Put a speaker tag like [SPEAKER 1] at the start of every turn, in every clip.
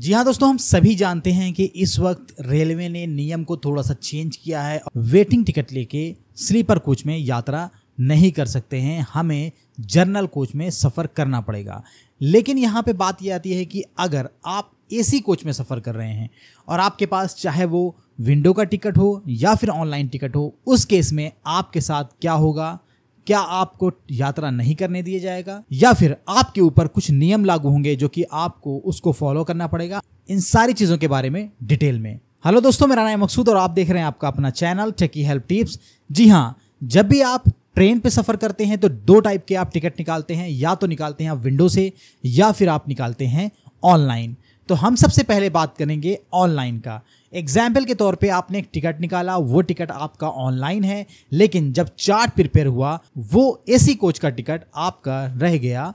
[SPEAKER 1] जी हाँ दोस्तों हम सभी जानते हैं कि इस वक्त रेलवे ने नियम को थोड़ा सा चेंज किया है वेटिंग टिकट लेके स्लीपर कोच में यात्रा नहीं कर सकते हैं हमें जर्नल कोच में सफ़र करना पड़ेगा लेकिन यहाँ पे बात ये आती है कि अगर आप एसी कोच में सफ़र कर रहे हैं और आपके पास चाहे वो विंडो का टिकट हो या फिर ऑनलाइन टिकट हो उस केस में आपके साथ क्या होगा क्या आपको यात्रा नहीं करने दिया जाएगा या फिर आपके ऊपर कुछ नियम लागू होंगे जो कि आपको उसको फॉलो करना पड़ेगा इन सारी चीज़ों के बारे में डिटेल में हेलो दोस्तों मेरा नाम मकसूद और आप देख रहे हैं आपका अपना चैनल टेकी हेल्प टिप्स जी हाँ जब भी आप ट्रेन पे सफ़र करते हैं तो दो टाइप के आप टिकट निकालते हैं या तो निकालते हैं आप विंडो से या फिर आप निकालते हैं ऑनलाइन तो हम सबसे पहले बात करेंगे ऑनलाइन का एग्जाम्पल के तौर पे आपने एक टिकट निकाला वो टिकट आपका ऑनलाइन है लेकिन जब चार्ट प्रिपेयर हुआ वो एसी कोच का टिकट आपका रह गया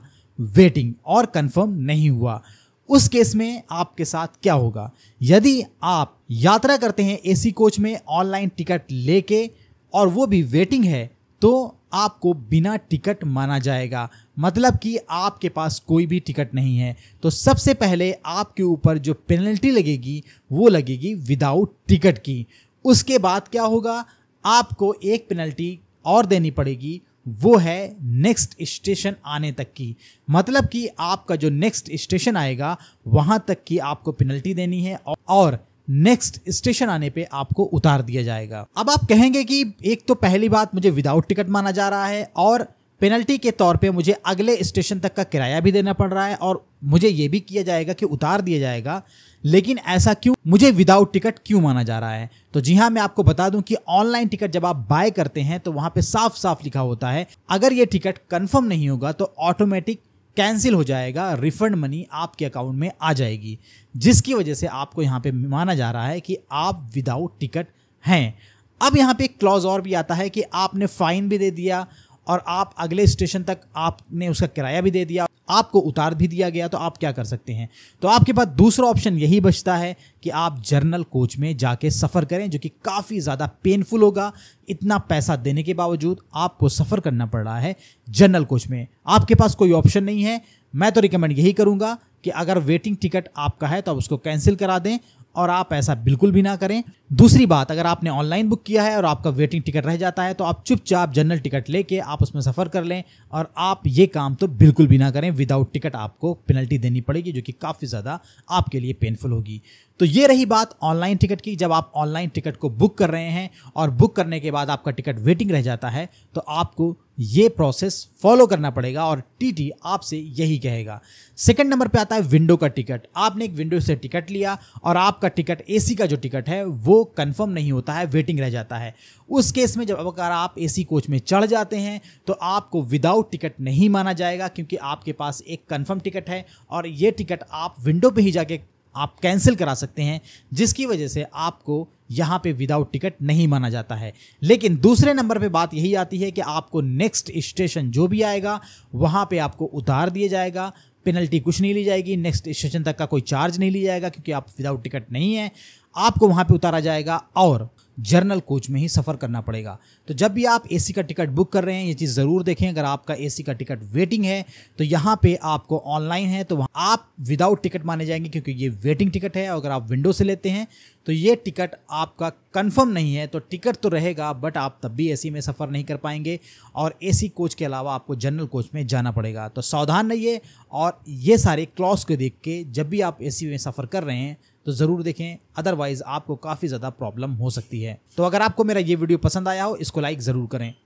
[SPEAKER 1] वेटिंग और कंफर्म नहीं हुआ उस केस में आपके साथ क्या होगा यदि आप यात्रा करते हैं एसी कोच में ऑनलाइन टिकट लेके और वो भी वेटिंग है तो आपको बिना टिकट माना जाएगा मतलब कि आपके पास कोई भी टिकट नहीं है तो सबसे पहले आपके ऊपर जो पेनल्टी लगेगी वो लगेगी विदाउट टिकट की उसके बाद क्या होगा आपको एक पेनल्टी और देनी पड़ेगी वो है नेक्स्ट स्टेशन आने तक की मतलब कि आपका जो नेक्स्ट स्टेशन आएगा वहाँ तक की आपको पेनल्टी देनी है और नेक्स्ट स्टेशन आने पे आपको उतार दिया जाएगा अब आप कहेंगे कि एक तो पहली बात मुझे विदाउट टिकट माना जा रहा है और पेनल्टी के तौर पे मुझे अगले स्टेशन तक का किराया भी देना पड़ रहा है और मुझे ये भी किया जाएगा कि उतार दिया जाएगा लेकिन ऐसा क्यों मुझे विदाउट टिकट क्यों माना जा रहा है तो जी हाँ मैं आपको बता दूं कि ऑनलाइन टिकट जब आप बाय करते हैं तो वहां पे साफ साफ लिखा होता है अगर ये टिकट कंफर्म नहीं होगा तो ऑटोमेटिक कैंसिल हो जाएगा रिफंड मनी आपके अकाउंट में आ जाएगी जिसकी वजह से आपको यहाँ पे माना जा रहा है कि आप विदाउट टिकट हैं अब यहाँ पे एक क्लॉज और भी आता है कि आपने फ़ाइन भी दे दिया और आप अगले स्टेशन तक आपने उसका किराया भी दे दिया आपको उतार भी दिया गया तो आप क्या कर सकते हैं तो आपके पास दूसरा ऑप्शन यही बचता है कि आप जर्नल कोच में जाके सफ़र करें जो कि काफ़ी ज़्यादा पेनफुल होगा इतना पैसा देने के बावजूद आपको सफ़र करना पड़ रहा है जर्नल कोच में आपके पास कोई ऑप्शन नहीं है मैं तो रिकमेंड यही करूँगा कि अगर वेटिंग टिकट आपका है तो आप उसको कैंसिल करा दें और आप ऐसा बिल्कुल भी ना करें दूसरी बात अगर आपने ऑनलाइन बुक किया है और आपका वेटिंग टिकट रह जाता है तो आप चुपचाप जनरल टिकट लेके आप उसमें सफ़र कर लें और आप ये काम तो बिल्कुल भी ना करें विदाउट टिकट आपको पेनल्टी देनी पड़ेगी जो कि काफ़ी ज़्यादा आपके लिए पेनफुल होगी तो ये रही बात ऑनलाइन टिकट की जब आप ऑनलाइन टिकट को बुक कर रहे हैं और बुक करने के बाद आपका टिकट वेटिंग रह जाता है तो आपको ये प्रोसेस फॉलो करना पड़ेगा और टीटी आपसे यही कहेगा सेकंड नंबर पे आता है विंडो का टिकट आपने एक विंडो से टिकट लिया और आपका टिकट एसी का जो टिकट है वो कंफर्म नहीं होता है वेटिंग रह जाता है उस केस में जब अगर आप एसी कोच में चढ़ जाते हैं तो आपको विदाउट टिकट नहीं माना जाएगा क्योंकि आपके पास एक कन्फर्म टिकट है और ये टिकट आप विंडो पर ही जाके आप कैंसिल करा सकते हैं जिसकी वजह से आपको यहाँ पे विदाउट टिकट नहीं माना जाता है लेकिन दूसरे नंबर पे बात यही आती है कि आपको नेक्स्ट स्टेशन जो भी आएगा वहाँ पे आपको उतार दिया जाएगा पेनल्टी कुछ नहीं ली जाएगी नेक्स्ट स्टेशन तक का कोई चार्ज नहीं लिया जाएगा क्योंकि आप विदाउट टिकट नहीं है आपको वहाँ पर उतारा जाएगा और जर्नल कोच में ही सफ़र करना पड़ेगा तो जब भी आप एसी का टिकट बुक कर रहे हैं ये चीज़ ज़रूर देखें अगर आपका एसी का टिकट वेटिंग है तो यहाँ पे आपको ऑनलाइन है तो वहाँ आप विदाउट टिकट माने जाएंगे क्योंकि ये वेटिंग टिकट है अगर आप विंडो से लेते हैं तो ये टिकट आपका कंफर्म नहीं है तो टिकट तो रहेगा बट आप तब भी एसी में सफ़र नहीं कर पाएंगे और एसी कोच के अलावा आपको जनरल कोच में जाना पड़ेगा तो सावधान रहिए और ये सारे क्लॉस को देख के जब भी आप एसी में सफ़र कर रहे हैं तो ज़रूर देखें अदरवाइज़ आपको काफ़ी ज़्यादा प्रॉब्लम हो सकती है तो अगर आपको मेरा ये वीडियो पसंद आया हो इसको लाइक ज़रूर करें